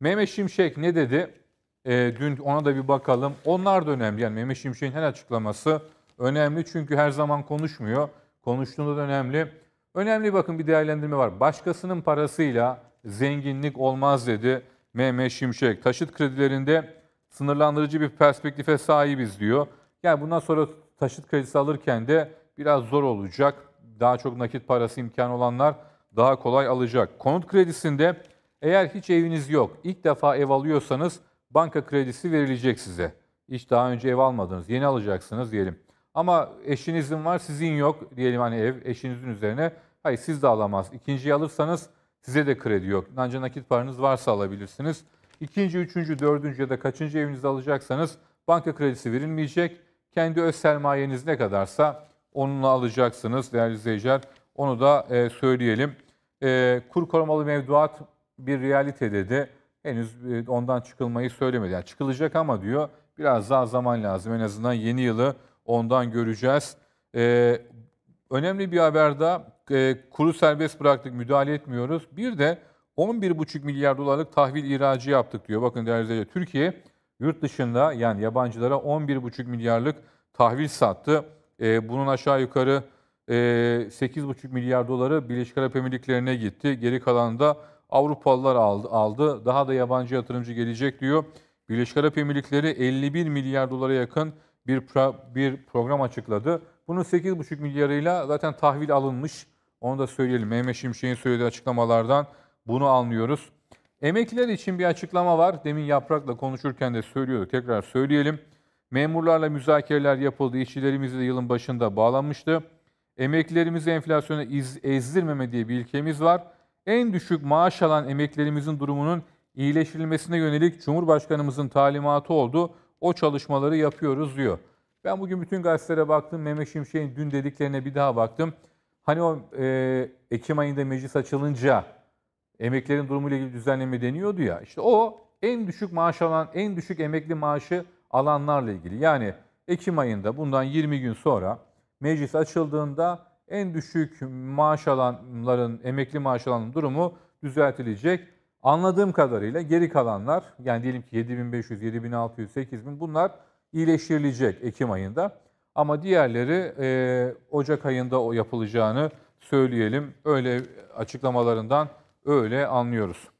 Mehmet Şimşek ne dedi? E, dün ona da bir bakalım. Onlar da önemli. Yani Mehmet Şimşek'in her açıklaması önemli çünkü her zaman konuşmuyor. Konuştuğunda da önemli. Önemli bakın bir değerlendirme var. Başkasının parasıyla zenginlik olmaz dedi Mehmet Şimşek. Taşıt kredilerinde sınırlandırıcı bir perspektife sahibiz diyor. Yani bundan sonra taşıt kredisi alırken de biraz zor olacak. Daha çok nakit parası imkanı olanlar daha kolay alacak. Konut kredisinde eğer hiç eviniz yok, ilk defa ev alıyorsanız banka kredisi verilecek size. Hiç daha önce ev almadınız, yeni alacaksınız diyelim. Ama eşinizin var, sizin yok diyelim hani ev, eşinizin üzerine. Hayır siz de alamaz. İkinciyi alırsanız size de kredi yok. Ancak nakit paranız varsa alabilirsiniz. İkinci, üçüncü, dördüncü ya da kaçıncı evinizi alacaksanız banka kredisi verilmeyecek. Kendi öz sermayeniz ne kadarsa onunla alacaksınız değerli izleyiciler. Onu da e, söyleyelim. E, kur korumalı mevduat bir realitede de henüz e, ondan çıkılmayı söylemedi. Yani çıkılacak ama diyor biraz daha zaman lazım. En azından yeni yılı ondan göreceğiz. Ee, önemli bir haber daha. E, kuru serbest bıraktık, müdahale etmiyoruz. Bir de 11,5 milyar dolarlık tahvil ihracı yaptık diyor. Bakın değerli izleyiciler, Türkiye yurt dışında yani yabancılara 11,5 milyarlık tahvil sattı. E, bunun aşağı yukarı e, 8,5 milyar doları Birleşik Arap Emirlikleri'ne gitti. Geri kalan da Avrupalılar aldı, aldı. Daha da yabancı yatırımcı gelecek diyor. Birleşik Arap Emirlikleri 51 milyar dolara yakın bir pro, bir program açıkladı. Bunun 8,5 milyarıyla zaten tahvil alınmış. Onu da söyleyelim. Mehmet Şimşek'in söylediği açıklamalardan bunu anlıyoruz. Emekliler için bir açıklama var. Demin Yaprak'la konuşurken de söylüyordu. Tekrar söyleyelim. Memurlarla müzakereler yapıldı. İşçilerimizi de yılın başında bağlanmıştı. Emeklilerimizi enflasyona iz, ezdirmeme diye bir ilkemiz var en düşük maaş alan emeklerimizin durumunun iyileştirilmesine yönelik Cumhurbaşkanımızın talimatı oldu. O çalışmaları yapıyoruz diyor. Ben bugün bütün gazetelere baktım. Mehmet Şimşek'in dün dediklerine bir daha baktım. Hani o e, Ekim ayında meclis açılınca emeklerin durumuyla ilgili düzenleme deniyordu ya. İşte o en düşük maaş alan, en düşük emekli maaşı alanlarla ilgili. Yani Ekim ayında bundan 20 gün sonra meclis açıldığında en düşük maaş alanların, emekli maaş alanının durumu düzeltilecek. Anladığım kadarıyla geri kalanlar yani diyelim ki 7500, 7600, 8000 bunlar iyileştirilecek Ekim ayında. Ama diğerleri e, Ocak ayında o yapılacağını söyleyelim. Öyle açıklamalarından öyle anlıyoruz.